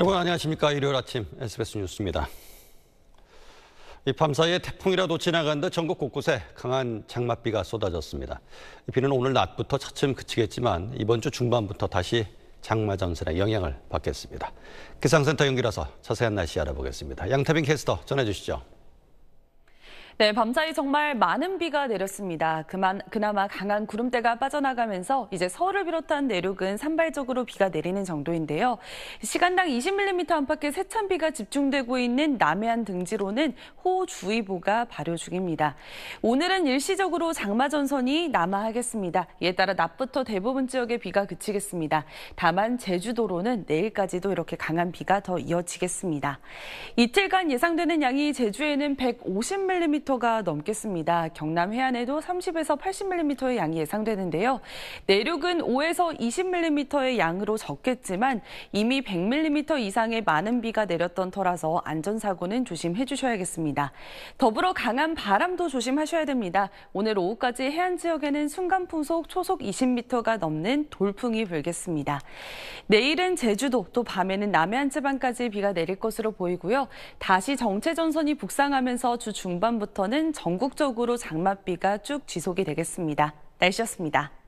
여러분 안녕하십니까. 일요일 아침 SBS 뉴스입니다. 밤사이에 태풍이라 도 지나간 듯 전국 곳곳에 강한 장맛비가 쏟아졌습니다. 비는 오늘 낮부터 차츰 그치겠지만 이번 주 중반부터 다시 장마 전선에 영향을 받겠습니다. 기상센터 연결해서 자세한 날씨 알아보겠습니다. 양태빈 캐스터 전해주시죠. 네, 밤사이 정말 많은 비가 내렸습니다. 그만, 그나마 강한 구름대가 빠져나가면서 이제 서울을 비롯한 내륙은 산발적으로 비가 내리는 정도인데요. 시간당 20mm 안팎의 세찬 비가 집중되고 있는 남해안 등지로는 호우주의보가 발효 중입니다. 오늘은 일시적으로 장마전선이 남하하겠습니다. 이에 따라 낮부터 대부분 지역에 비가 그치겠습니다. 다만 제주도로는 내일까지도 이렇게 강한 비가 더 이어지겠습니다. 이틀간 예상되는 양이 제주에는 150mm 30mm가 넘겠습니다. 경남 해안에도 30에서 80mm의 양이 예상되는데요. 내륙은 5에서 20mm의 양으로 적겠지만 이미 100mm 이상의 많은 비가 내렸던 터라서 안전사고는 조심해 주셔야겠습니다. 더불어 강한 바람도 조심하셔야 됩니다. 오늘 오후까지 해안 지역에는 순간풍속 초속 20m가 넘는 돌풍이 불겠습니다. 내일은 제주도 또 밤에는 남해안 지방까지 비가 내릴 것으로 보이고요. 다시 정체 전선이 북상하면서 주 중반부터 이늘부터는 전국적으로 장맛비가 쭉 지속이 되겠습니다. 날씨였습니다.